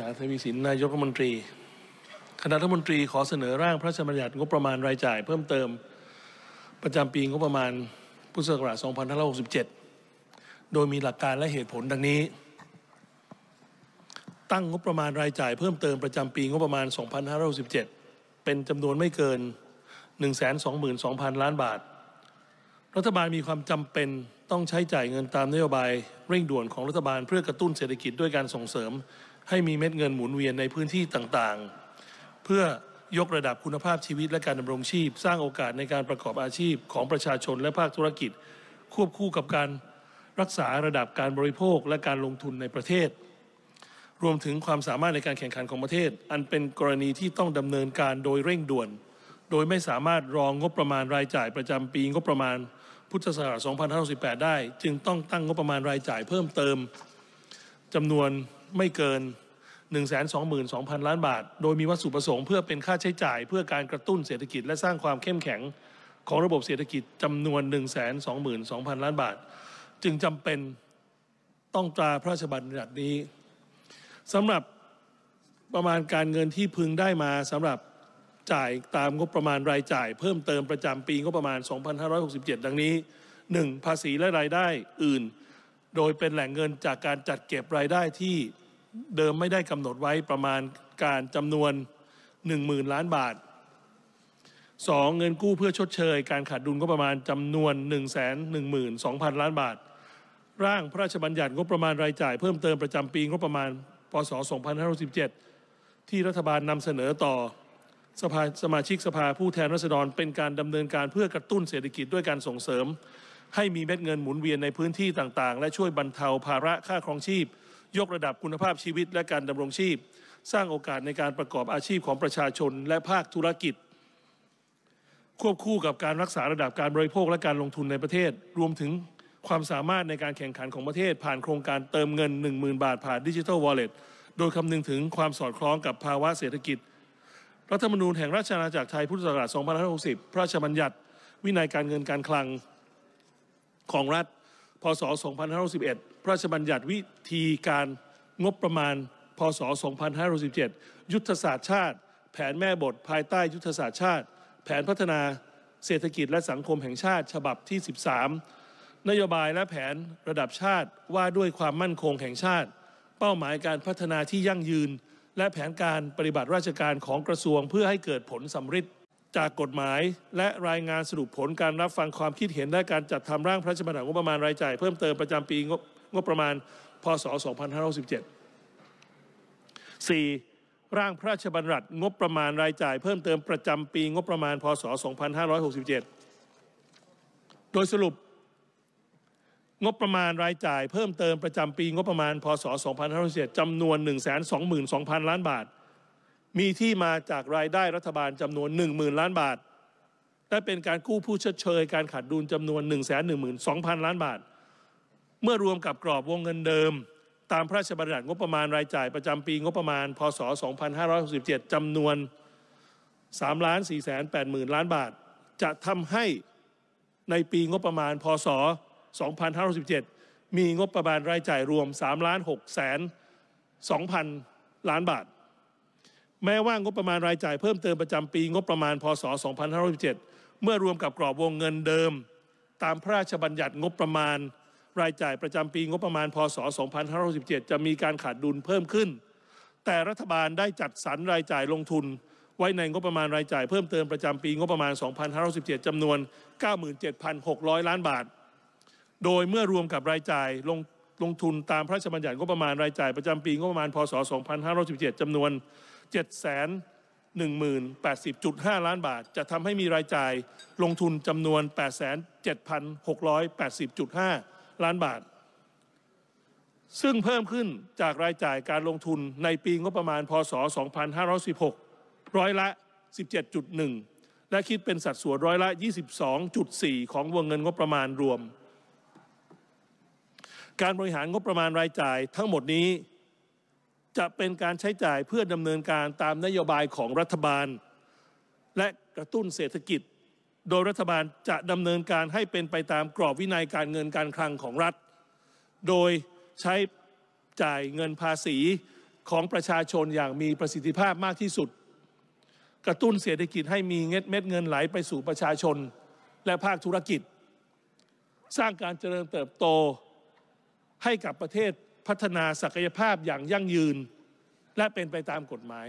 จาทวีสิน นายกรัฐมนตรี คณะรัฐมนตรีขอเสนอร่างพระราชบัญญัติงบประมาณรายจ่าย เพิ่มเติมประจำปีงบประมาณพุทธศักราช 2567 โดยมีหลักการและเหตุผลดังนี้ ตั้งงบประมาณรายจ่ายเพิ่มเติมประจำปีงบประมาณ 2567 เป็นจำนวนไม่เกิน 122,000 ล้านบาท รัฐบาลมีความจำเป็นต้องใช้จ่ายเงินตามนโยบายเร่งด่วนของรัฐบาล เพื่อกระตุ้นเศรษฐกิจด้วยการส่งเสริมให้มีเม็ดเงินหมุนเวียนในพื้นที่ต่างๆ เพื่อยกระดับคุณภาพชีวิตและการดำรงชีพ สร้างโอกาสในการประกอบอาชีพของประชาชนและภาคธุรกิจ ควบคู่กับการรักษาระดับการบริโภคและการลงทุนในประเทศ รวมถึงความสามารถในการแข่งขันของประเทศ อันเป็นกรณีที่ต้องดำเนินการโดยเร่งด่วน โดยไม่สามารถรองงบประมาณรายจ่ายประจำปีงบประมาณพุทธศักราช2518ได้ จึงต้องตั้งงบประมาณรายจ่ายเพิ่มเติมจำนวนไม่เกิน122,000 ล้านบาท โดยมีวัตถุประสงค์เพื่อเป็นค่าใช้จ่าย เพื่อการกระตุ้นเศรษฐกิจและสร้างความเข้มแข็งของระบบเศรษฐกิจจำนวน 122,000 ล้านบาท จึงจำเป็นต้องตราพระราชบัญญัตินี้สำหรับประมาณการเงินที่พึงได้มาสำหรับจ่ายตามงบประมาณรายจ่าย เพิ่มเติมประจำปีงบประมาณ2,567ดังนี้ 1. ภาษีและรายได้อื่นโดยเป็นแหล่งเงินจากการจัดเก็บรายได้ที่เดิมไม่ได้กำหนดไว้ประมาณการจำนวน10,000ล้านบาท 2. เงินกู้เพื่อชดเชย การขาดดุลก็ประมาณจำนวน112,000 ล้านบาท ร่างพระราชบัญญัติงบประมาณรายจ่าย เพิ่มเติมประจำปีงบประมาณพศ2567ที่รัฐบาลนำเสนอต่อสภาสมาชิกสภาผู้แทนราษฎรเป็นการดำเนินการเพื่อกระตุ้นเศรษฐกิจด้วยการส่งเสริมให้มีเม็ดเงินหมุนเวียนในพื้นที่ต่าง ๆ และช่วยบรรเทาภาระค่าครองชีพ ยกระดับคุณภาพชีวิต และการดำรงชีพ สร้างโอกาสในการประกอบอาชีพของประชาชน และภาคธุรกิจ ควบคู่กับการรักษาระดับการบริโภคและการลงทุนในประเทศ รวมถึงความสามารถในการแข่งขันของประเทศ ผ่านโครงการเติมเงิน10,000บาท ผ่านดิจิทัลวอลเล็ตโดยคำนึงถึงความสอดคล้องกับภาวะเศรษฐกิจ รัฐธรรมนูญแห่งราชอาณาจักรไทย พุทธศักราช 2560 พระราชบัญญัติ วินัยการเงินการคลังของรัฐ พศ 2511 พระราชบัญญัติวิธีการงบประมาณ พศ 2517ยุทธศาสตร์ชาติ แผนแม่บทภายใต้ยุทธศาสตร์ชาติ แผนพัฒนาเศรษฐกิจและสังคมแห่งชาติฉบับที่ 13 นโยบายและแผนระดับชาติว่าด้วยความมั่นคงแห่งชาติ เป้าหมายการพัฒนาที่ยั่งยืน และแผนการปฏิบัติราชการของกระทรวงเพื่อให้เกิดผลสำฤทธิ์จากกฎหมายและรายงานสรุปผลการรับฟังความคิดเห็นและการจัดทำร่างพระราชบัญญัติงบประมาณรายจ่าย เพิ่มเติมประจำปีงบประมาณพศ 2567 4. ร่างพระราชบัญญัติงบประมาณรายจ่ายเพิ่มเติมประจำปีงบประมาณ พศ 2567 โดยสรุปงบประมาณรายจ่าย เพิ่มเติมประจำปีงบประมาณ พศ 2567จำนวน 122,000ล้านบาทมีที่มาจากรายได้รัฐบาลจำนวน 1 0,000 ล้านบาทและเป็นการกู้ผู้ชดเชยการขาดดุลจำนวน1 1 2 0 0 0 ล้านบาท เมื่อรวมกับกรอบวงเงินเดิม ตามพระราชบัญญัติงบประมาณรายจ่ายประจำปีงบประมาณ พศ 2567จำนวน3ล้าน4แสน8หมื่นล้านบาท จะทำให้ในปีงบประมาณ พศ 2567มีงบประมาณรายจ่ายรวม3ล้าน6แสน2,000 ล้านบาทแม้ว่างบประมาณรายจ่ายเพิ่มเติมประจำปีงบประมาณพศ 2567 เมื่อรวมกับกรอบวงเงินเดิม ตามพระราชบัญญัติงบประมาณรายจ่ายประจำปีงบประมาณพศ 2567 จะมีการขาดดุลเพิ่มขึ้น แต่รัฐบาลได้จัดสรรรายจ่ายลงทุน ไว้ในงบประมาณรายจ่ายเพิ่มเติมประจำปีงบประมาณ 2567จำนวน 97,600 ล้านบาท โดยเมื่อรวมกับรายจ่ายลงลงทุนตามพระราชบัญญัติงบประมาณรายจ่ายประจำปีงบประมาณพศ 2517จำนวน7 1 8 0 5 ล้านบาท จะทำให้มีรายจ่ายลงทุนจำนวน 87,680.5 ล้านบาท ซึ่งเพิ่มขึ้นจากรายจ่ายการลงทุนในปีงบประมาณพศ2516 ร้อยละ 17.1 และคิดเป็นสัดส่วนร้อยละ 22.4 ของวงเงินงบประมาณรวม การบริหารงบประมาณรายจ่ายทั้งหมดนี้จะเป็นการใช้จ่ายเพื่อดำเนินการตามนโยบายของรัฐบาล และกระตุ้นเศรษฐกิจ โดยรัฐบาลจะดำเนินการให้เป็นไปตามกรอบวินัยการเงินการคลังของรัฐ โดยใช้จ่ายเงินภาษีของประชาชนอย่างมีประสิทธิภาพมากที่สุด กระตุ้นเศรษฐกิจให้มีเงินเม็ดเงินไหลไปสู่ประชาชนและภาคธุรกิจ สร้างการเจริญเติบโตให้กับประเทศพัฒนาศักยภาพอย่างยั่งยืน และเป็นไปตามกฎหมาย